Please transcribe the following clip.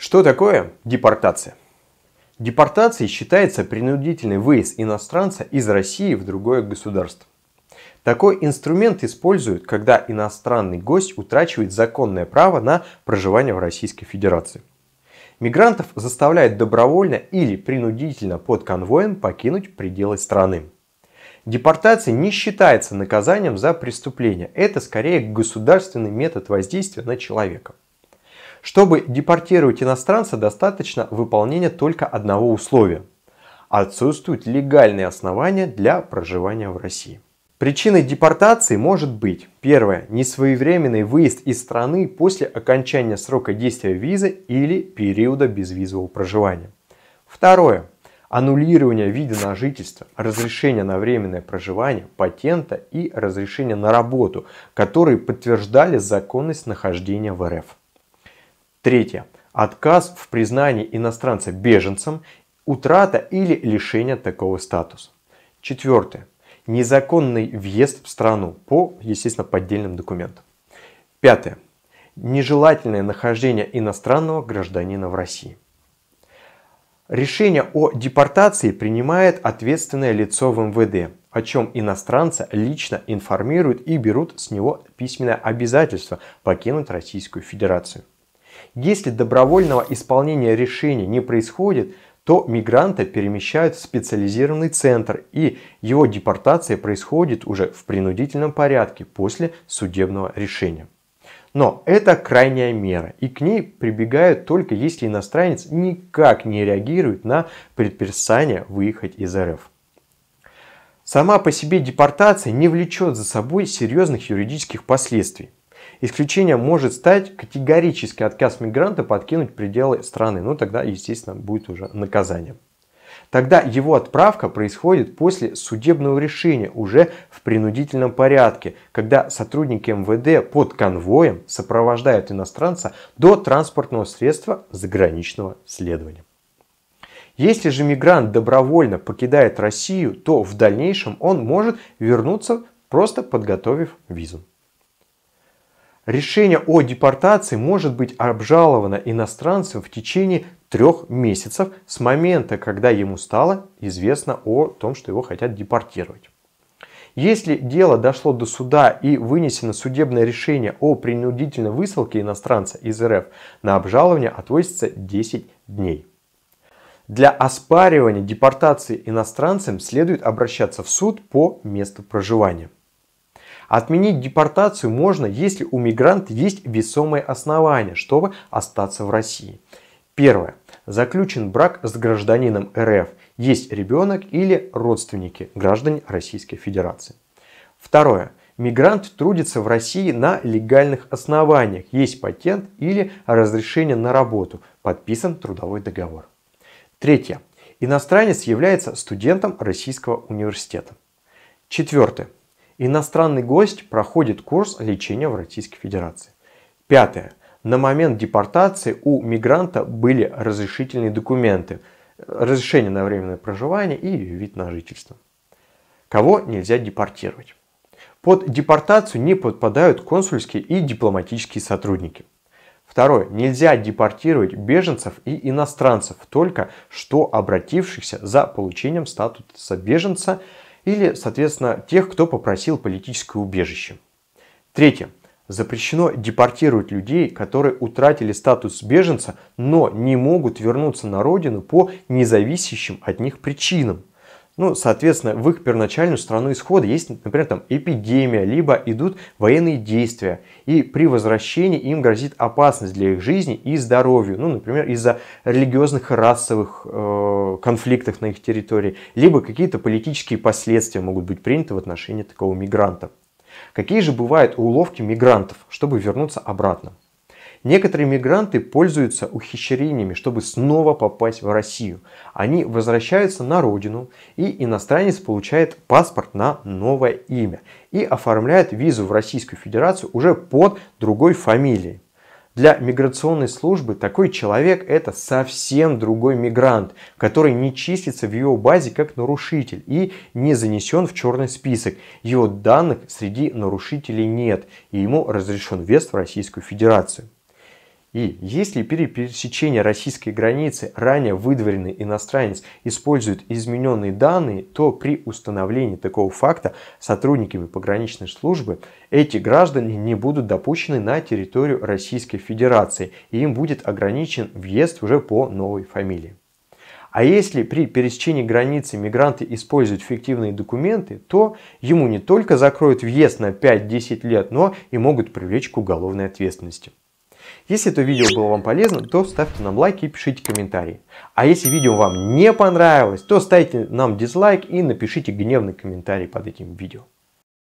Что такое депортация? Депортацией считается принудительный выезд иностранца из России в другое государство. Такой инструмент используют, когда иностранный гость утрачивает законное право на проживание в Российской Федерации. Мигрантов заставляют добровольно или принудительно под конвоем покинуть пределы страны. Депортация не считается наказанием за преступление. Это скорее государственный метод воздействия на человека. Чтобы депортировать иностранца, достаточно выполнения только одного условия. Отсутствуют легальные основания для проживания в России. Причиной депортации может быть первое несвоевременный выезд из страны после окончания срока действия визы или периода безвизового проживания. Второе аннулирование вида на жительство, разрешение на временное проживание, патента и разрешение на работу, которые подтверждали законность нахождения в РФ. Третье. Отказ в признании иностранца беженцем, утрата или лишение такого статуса. Четвертое. Незаконный въезд в страну по, естественно, поддельным документам. Пятое. Нежелательное нахождение иностранного гражданина в России. Решение о депортации принимает ответственное лицо в МВД, о чем иностранца лично информируют и берут с него письменное обязательство покинуть Российскую Федерацию. Если добровольного исполнения решения не происходит, то мигранта перемещают в специализированный центр, и его депортация происходит уже в принудительном порядке после судебного решения. Но это крайняя мера, и к ней прибегают только если иностранец никак не реагирует на предписание выехать из РФ. Сама по себе депортация не влечет за собой серьезных юридических последствий. Исключением может стать категорический отказ мигранта подкинуть пределы страны. Ну тогда, естественно, будет уже наказание. Тогда его отправка происходит после судебного решения уже в принудительном порядке, когда сотрудники МВД под конвоем сопровождают иностранца до транспортного средства заграничного следования. Если же мигрант добровольно покидает Россию, то в дальнейшем он может вернуться, просто подготовив визу. Решение о депортации может быть обжаловано иностранцем в течение трех месяцев с момента, когда ему стало известно о том, что его хотят депортировать. Если дело дошло до суда и вынесено судебное решение о принудительной высылке иностранца из РФ, на обжалование отводится 10 дней. Для оспаривания депортации иностранцем следует обращаться в суд по месту проживания. Отменить депортацию можно, если у мигранта есть весомые основания, чтобы остаться в России. Первое. Заключен брак с гражданином РФ. Есть ребенок или родственники граждане Российской Федерации. Второе. Мигрант трудится в России на легальных основаниях. Есть патент или разрешение на работу. Подписан трудовой договор. Третье. Иностранец является студентом Российского университета. Четвертое. Иностранный гость проходит курс лечения в Российской Федерации. Пятое. На момент депортации у мигранта были разрешительные документы, разрешение на временное проживание и вид на жительство. Кого нельзя депортировать? Под депортацию не подпадают консульские и дипломатические сотрудники. Второе. Нельзя депортировать беженцев и иностранцев, только что обратившихся за получением статуса беженца или, соответственно, тех, кто попросил политическое убежище. Третье. Запрещено депортировать людей, которые утратили статус беженца, но не могут вернуться на родину по независящим от них причинам. Ну, соответственно, в их первоначальную страну исхода есть, например, там эпидемия, либо идут военные действия. И при возвращении им грозит опасность для их жизни и здоровью. Ну, например, из-за религиозных расовых э, конфликтов на их территории. Либо какие-то политические последствия могут быть приняты в отношении такого мигранта. Какие же бывают уловки мигрантов, чтобы вернуться обратно? Некоторые мигранты пользуются ухищрениями, чтобы снова попасть в Россию. Они возвращаются на родину, и иностранец получает паспорт на новое имя и оформляет визу в Российскую Федерацию уже под другой фамилией. Для миграционной службы такой человек это совсем другой мигрант, который не числится в его базе как нарушитель и не занесен в черный список. Его данных среди нарушителей нет и ему разрешен въезд в Российскую Федерацию. И если при пересечении российской границы ранее выдворенный иностранец использует измененные данные, то при установлении такого факта сотрудниками пограничной службы эти граждане не будут допущены на территорию Российской Федерации и им будет ограничен въезд уже по новой фамилии. А если при пересечении границы мигранты используют фиктивные документы, то ему не только закроют въезд на 5-10 лет, но и могут привлечь к уголовной ответственности. Если это видео было вам полезно, то ставьте нам лайки и пишите комментарии. А если видео вам не понравилось, то ставьте нам дизлайк и напишите гневный комментарий под этим видео.